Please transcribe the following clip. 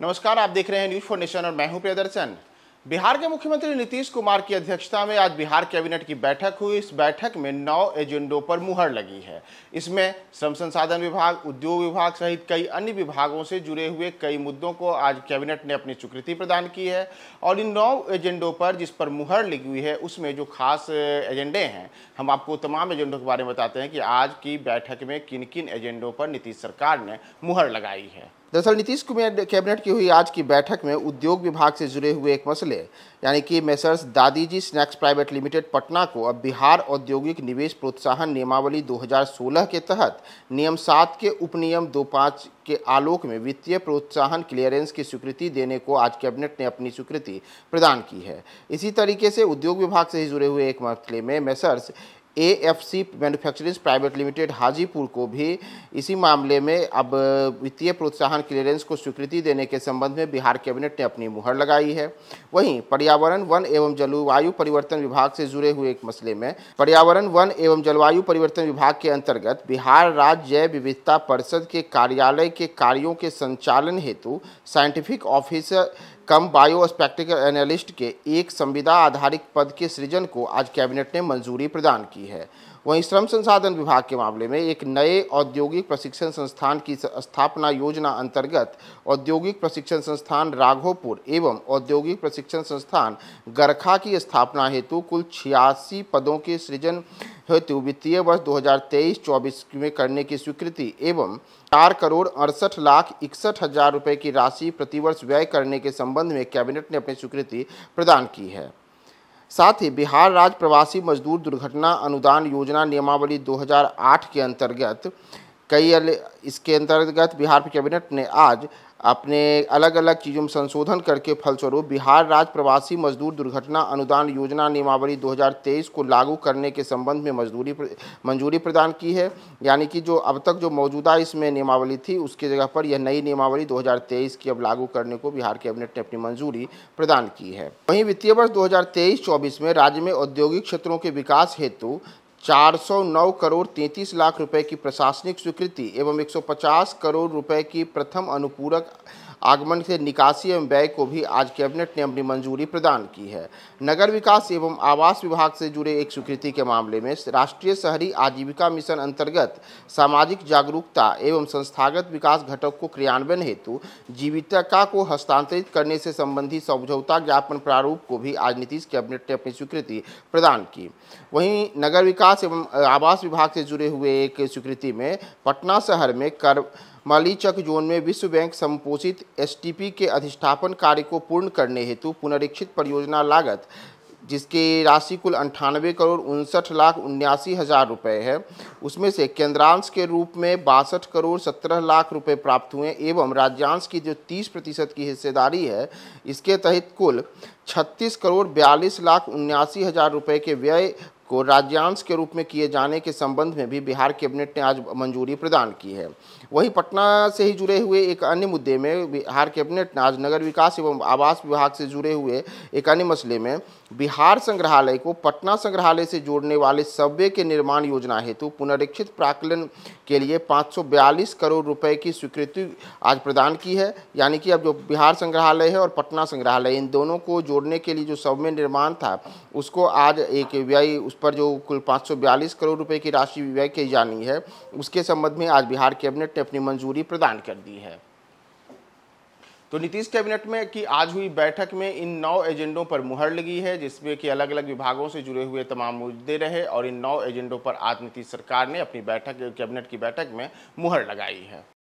नमस्कार आप देख रहे हैं न्यूज फॉर नेशन और मैं हूं प्रियदर्शन बिहार के मुख्यमंत्री नीतीश कुमार की अध्यक्षता में आज बिहार कैबिनेट की बैठक हुई इस बैठक में नौ एजेंडों पर मुहर लगी है इसमें श्रम संसाधन विभाग उद्योग विभाग सहित कई अन्य विभागों से जुड़े हुए कई मुद्दों को आज कैबिनेट ने अपनी स्वीकृति प्रदान की है और इन नौ एजेंडों पर जिस पर मुहर लगी हुई है उसमें जो खास एजेंडे हैं हम आपको तमाम एजेंडों के बारे में बताते हैं कि आज की बैठक में किन किन एजेंडों पर नीतीश सरकार ने मुहर लगाई है दरअसल नीतीश कुमार कैबिनेट की हुई आज की बैठक में उद्योग विभाग से जुड़े हुए एक मसले यानी कि messrs Dadiji snacks private limited Patna को अब बिहार औद्योगिक निवेश प्रोत्साहन नियमावली 2016 के तहत नियम सात के उपनियम दो पाँच के आलोक में वित्तीय प्रोत्साहन क्लियरेंस की स्वीकृति देने को आज कैबिनेट ने अपनी स्वीकृति प्रदान की है इसी तरीके से उद्योग विभाग से ही जुड़े हुए एक मसले में messrs A F C manufacturing private limited Hajipur को भी इसी मामले में अब वित्तीय प्रोत्साहन क्लियरेंस को स्वीकृति देने के संबंध में बिहार कैबिनेट ने अपनी मुहर लगाई है वहीं पर्यावरण वन एवं जलवायु परिवर्तन विभाग से जुड़े हुए एक मसले में पर्यावरण वन एवं जलवायु परिवर्तन विभाग के अंतर्गत बिहार राज्य जैव विविधता परिषद के कार्यालय के कार्यों के संचालन हेतु साइंटिफिक ऑफिसर कम बायोस्पेक्टिकल एनालिस्ट के एक संविदा आधारित पद के सृजन को आज कैबिनेट ने मंजूरी प्रदान की है वहीं श्रम संसाधन विभाग के मामले में एक नए औद्योगिक प्रशिक्षण संस्थान की स्थापना योजना अंतर्गत औद्योगिक प्रशिक्षण संस्थान राघोपुर एवं औद्योगिक प्रशिक्षण संस्थान गरखा की स्थापना हेतु कुल छियासी पदों के सृजन हेतु वित्तीय वर्ष 2023-24 में करने की स्वीकृति एवं चार करोड़ अड़सठ लाख इकसठ हजार रुपये की राशि प्रतिवर्ष व्यय करने के संबंध में कैबिनेट ने अपनी स्वीकृति प्रदान की है साथ ही बिहार राज्य प्रवासी मजदूर दुर्घटना अनुदान योजना नियमावली 2008 के अंतर्गत कई इसके अंतर्गत बिहार कैबिनेट ने आज अपने अलग अलग चीज़ों में संशोधन करके फलस्वरूप बिहार राज्य प्रवासी मजदूर दुर्घटना अनुदान योजना नियमावली 2023 को लागू करने के संबंध में मजदूरी मंजूरी प्रदान की है यानी कि जो अब तक जो मौजूदा इसमें नियमावली थी उसकी जगह पर यह नई नियमावली 2023 की अब लागू करने को बिहार कैबिनेट ने अपनी मंजूरी प्रदान की है वहीं वित्तीय वर्ष दो हज़ार में राज्य में औद्योगिक क्षेत्रों के विकास हेतु 409 करोड़ 33 लाख रुपए की प्रशासनिक स्वीकृति एवं 150 करोड़ रुपए की प्रथम अनुपूरक आगमन से निकासी एवं व्यय को भी आज कैबिनेट ने अपनी मंजूरी प्रदान की है नगर विकास एवं आवास विभाग से जुड़े एक स्वीकृति के मामले में राष्ट्रीय शहरी आजीविका मिशन अंतर्गत सामाजिक जागरूकता एवं संस्थागत विकास घटक को क्रियान्वयन हेतु जीविका को हस्तांतरित करने से संबंधित समझौता ज्ञापन प्रारूप को भी आज नीतीश कैबिनेट ने अपनी स्वीकृति प्रदान की वहीं नगर विकास एवं आवास विभाग से जुड़े हुए एक स्वीकृति में पटना शहर में कर मालीचक जोन में विश्व बैंक संपोषित एसटीपी के अधिष्ठापन कार्य को पूर्ण करने हेतु पुनरीक्षित परियोजना लागत जिसकी राशि कुल अंठानवे करोड़ उनसठ लाख उन्यासी हज़ार रुपये है उसमें से केंद्रांश के रूप में बासठ करोड़ सत्रह लाख रुपए प्राप्त हुए एवं राज्यांश की जो तीस प्रतिशत की हिस्सेदारी है इसके तहत कुल छत्तीस करोड़ बयालीस लाख उन्यासी हज़ार रुपये के व्यय को राज्यांश के रूप में किए जाने के संबंध में भी बिहार कैबिनेट ने आज मंजूरी प्रदान की है वहीं पटना से ही जुड़े हुए एक अन्य मुद्दे में बिहार कैबिनेट ने आज नगर विकास एवं आवास विभाग से जुड़े हुए एक अन्य मसले में बिहार संग्रहालय को पटना संग्रहालय से जोड़ने वाले सबवे के निर्माण योजना हेतु पुनरीक्षित प्राकलन के लिए 542 करोड़ रुपए की स्वीकृति आज प्रदान की है यानी कि अब जो बिहार संग्रहालय है और पटना संग्रहालय इन दोनों को जोड़ने के लिए जो सबवे निर्माण था उसको आज एक व्यय उस पर जो कुल 542 करोड़ रुपये की राशि व्यय की जानी है उसके संबंध में आज बिहार कैबिनेट ने अपनी मंजूरी प्रदान कर दी है तो नीतीश कैबिनेट में की आज हुई बैठक में इन नौ एजेंडों पर मुहर लगी है जिसमें कि अलग अलग विभागों से जुड़े हुए तमाम मुद्दे रहे और इन नौ एजेंडों पर आज नीतीश सरकार ने अपनी बैठक कैबिनेट की बैठक में मुहर लगाई है